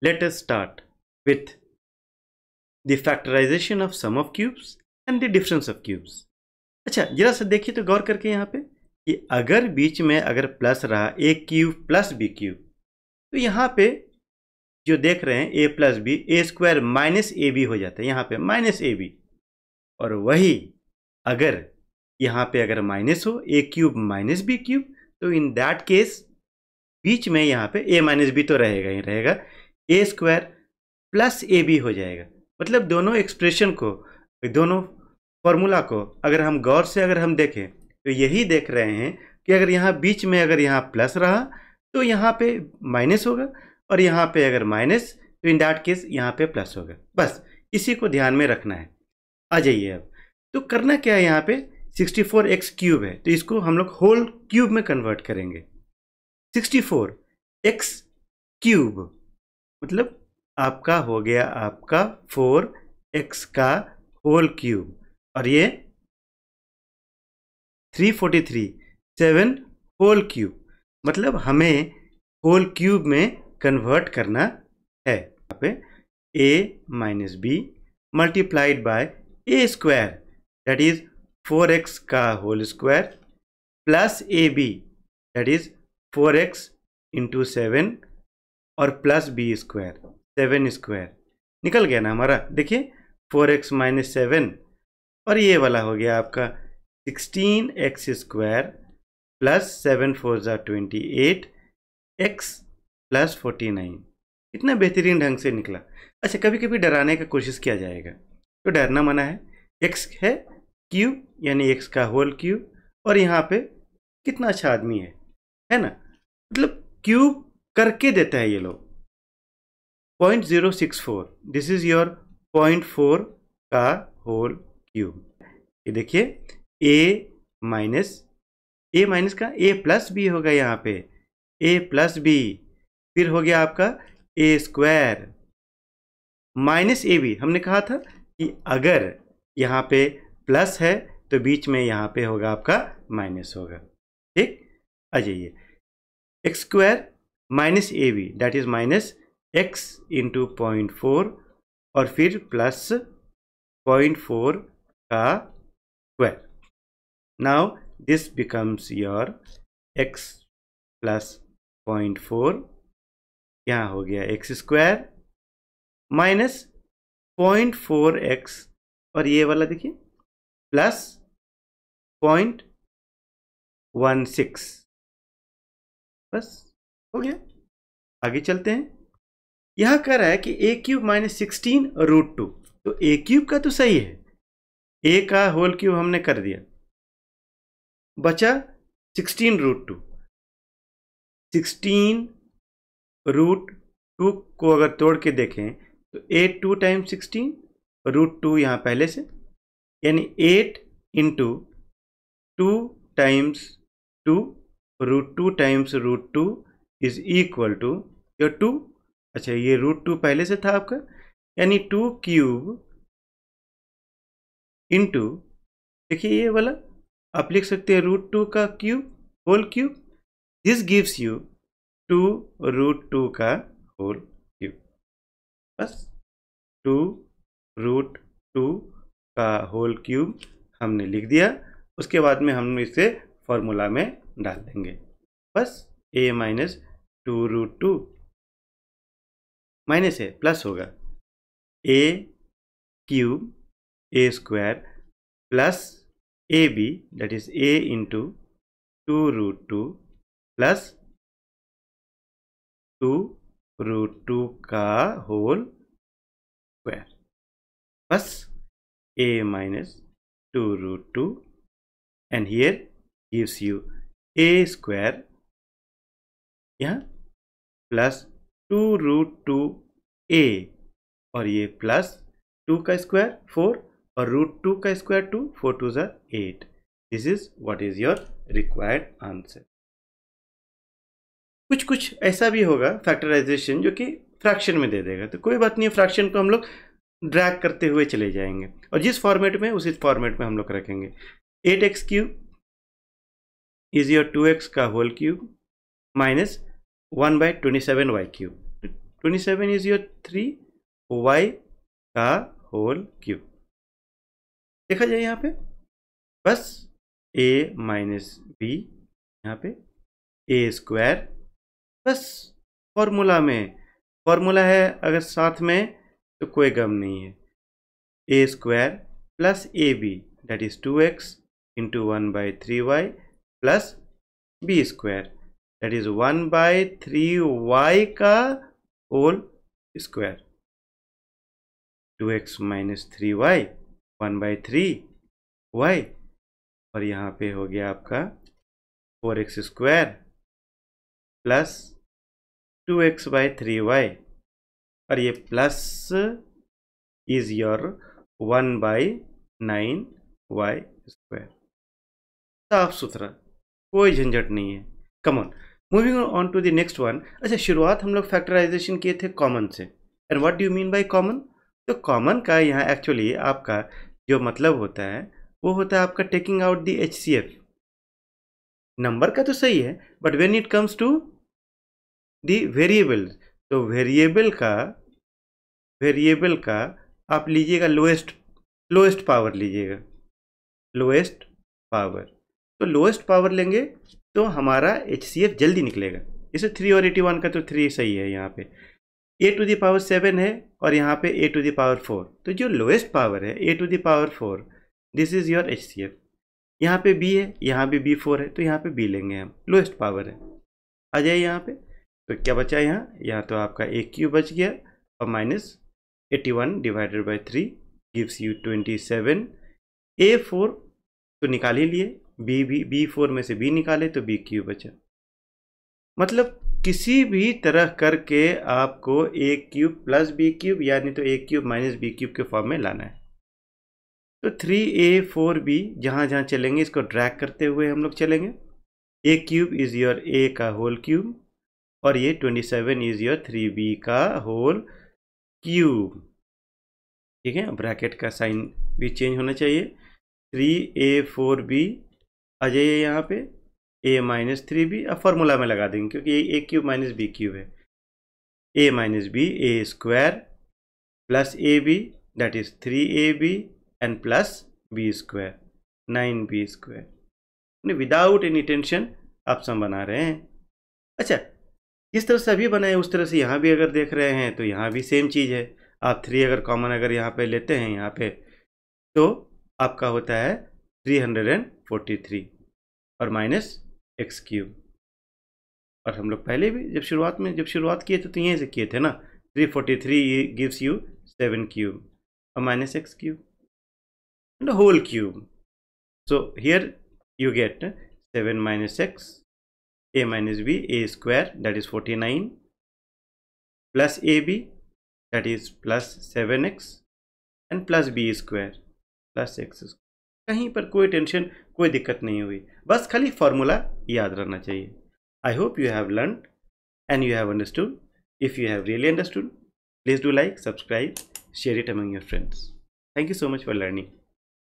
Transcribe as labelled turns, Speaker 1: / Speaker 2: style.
Speaker 1: Let us start with the factorization of sum of cubes and the difference of cubes. अच्छा जरा सा देखिए तो गौर करके यहाँ पे कि अगर बीच में अगर प्लस रहा a cube plus b cube तो यहाँ पे जो देख रहे हैं a plus b a square minus a b हो जाता है यहाँ पे माइनस ए बी और वही अगर यहाँ पे अगर माइनस हो a cube minus b cube तो इन दैट केस बीच में यहाँ पे ए माइनस बी तो रहेगा ही रहेगा a square plus a b हो जाएगा मतलब दोनों एक्सप्रेशन को दोनों फॉर्मूला को अगर हम गौर से अगर हम देखें तो यही देख रहे हैं कि अगर यहाँ बीच में अगर यहाँ प्लस रहा तो यहाँ पे माइनस होगा और यहाँ पे अगर माइनस तो इन डैट केस यहाँ पे प्लस होगा बस इसी को ध्यान में रखना है आ जाइए अब तो करना क्या है यहाँ पे फोर एक्स क्यूब है तो इसको हम लोग होल क्यूब में कन्वर्ट करेंगे फोर एक्स क्यूब मतलब आपका हो गया आपका फोर एक्स का होल क्यूब और ये three forty three seven whole cube मतलब हमें होल क्यूब में कन्वर्ट करना है यहाँ पे a minus b multiplied by a square that is four x का whole square plus a b that is four x into seven और plus b square seven square निकल गया ना हमारा देखिए फोर एक्स माइनस सेवन और ये वाला हो गया आपका sixteen x square plus seven four ज़ा twenty eight x plus forty nine इतना बेहतरीन ढंग से निकला अच्छा कभी कभी डराने का कोशिश किया जाएगा तो डरना मना है एक्स है क्यू यानी एक्स का होल क्यू और यहाँ पे कितना अच्छा आदमी है है ना मतलब क्यूब करके देता है ये लोग point zero six four this is your point four का होल क्यूब ये देखिए ए माइनस ए माइनस का ए प्लस बी होगा यहाँ पे ए प्लस बी फिर हो गया आपका a square minus a b हमने कहा था कि अगर यहाँ पे प्लस है तो बीच में यहाँ पे होगा आपका माइनस होगा ठीक आ जाइए x square minus a b that is minus x into point four और फिर प्लस पॉइंट फोर का square now this becomes your x plus point four यहाँ हो गया x square minus point four x और ये वाला देखिए प्लस पॉइंट वन सिक्स बस हो गया आगे चलते हैं यह कह रहा है कि a cube minus sixteen root two तो ए क्यूब का तो सही है ए का होल क्यूब हमने कर दिया बचा sixteen root two sixteen root two को अगर तोड़ के देखें तो eight two time sixteen root two यहां पहले से यानी eight into two times two root two times root two is equal to या टू अच्छा ये रूट टू पहले से था आपका यानी टू क्यूब इंटू देखिए ये वाला आप लिख सकते हैं रूट टू का cube whole cube this gives you two root two का होल क्यूब बस टू रूट टू का होल क्यूब हमने लिख दिया उसके बाद में हम इसे फॉर्मूला में डाल देंगे बस a minus two root two minus है प्लस होगा a cube a square plus a b that is a into two root two plus two root two का whole square plus a minus two root two and here gives you a square yeah plus two root two a और ये plus two का square four और root two का square two four two जर eight this is what is your required answer कुछ कुछ ऐसा भी होगा फैक्टराइजेशन जो कि फ्रैक्शन में दे देगा तो कोई बात नहीं फ्रैक्शन को हम लोग ड्रैग करते हुए चले जाएंगे और जिस फॉर्मेट में उसी फॉर्मेट में हम लोग रखेंगे eight x cube is your two x का whole cube minus one by twenty seven y cube twenty seven is your three y का होल क्यूब देखा जाए यहाँ पे बस ए माइनस बी यहाँ पे ए स्क्वायर बस फॉर्मूला में फॉर्मूला है अगर साथ में तो कोई गम नहीं है a square plus a b that is two x into one by three y plus b square that is one by three y का whole square two x minus three y one by three y और यहाँ पे हो गया आपका four x square plus two x by three y और ये plus is your one by nine Y square साफ सुथरा कोई झंझट नहीं है come on moving on to the next one अच्छा शुरुआत हम लोग फैक्टराइजेशन किए थे कॉमन से and what do mean by common तो कॉमन का यहाँ एक्चुअली आपका जो मतलब होता है वो होता है आपका taking out the H C F number का तो सही है but when it comes to the variable तो वेरिएबल का वेरिएबल का आप लीजिएगा लोएस्ट लोएस्ट पावर लीजिएगा लोएस्ट पावर तो लोएस्ट पावर लेंगे तो हमारा एच जल्दी निकलेगा इसे थ्री और एटी वन का तो थ्री सही है यहाँ पे a to the power seven है और यहाँ पे a to the power four तो जो लोएस्ट पावर है a to the power four this is your H C F यहाँ पे बी है यहाँ भी बी फोर है तो यहाँ पे बी लेंगे हम लोएस्ट पावर है आ जाए यहाँ पे तो क्या बचा यहाँ यहाँ तो आपका ए क्यू बच गया और minus eighty one divided by three gives you twenty seven a four तो निकाल ही लिए बी भी बी फोर में से बी निकाले तो बी क्यू बचा मतलब किसी भी तरह करके आपको a cube plus b cube यानी तो a cube minus b cube के फॉर्म में लाना है तो थ्री ए फोर बी जहाँ जहाँ चलेंगे इसको ड्रैग करते हुए हम लोग चलेंगे a cube is your a का होल क्यूब और ये twenty seven is your three b का होल क्यूब ठीक है ब्रैकेट का साइन भी चेंज होना चाहिए थ्री ए फोर बी अजय जाइए यहाँ पे ए माइनस थ्री बी अब फॉर्मूला में लगा देंगे क्योंकि ये a cube minus b cube है a minus b a square plus a b that is three a B and plus b square nine b square without any tension आप सम बना रहे हैं अच्छा जिस तरह से अभी बनाए उस तरह से यहाँ भी अगर देख रहे हैं तो यहाँ भी सेम चीज़ है आप थ्री अगर कॉमन अगर यहाँ पे लेते हैं यहाँ पे तो आपका होता है 343 और माइनस एक्स क्यूब और हम लोग पहले भी जब शुरुआत में जब शुरुआत किए थे तो, तो यहीं से किए थे ना 343 गिव्स यू सेवन क्यूब और minus x cube and whole cube so here you get seven minus x a minus b a square that is forty nine plus a b that is plus seven x and plus b square plus x square कहीं पर कोई tension कोई दिक्कत नहीं हुई बस खाली formula याद रहना चाहिए I hope you have learn and you have understood if you have really understood please do like subscribe share it among your friends thank you so much for learning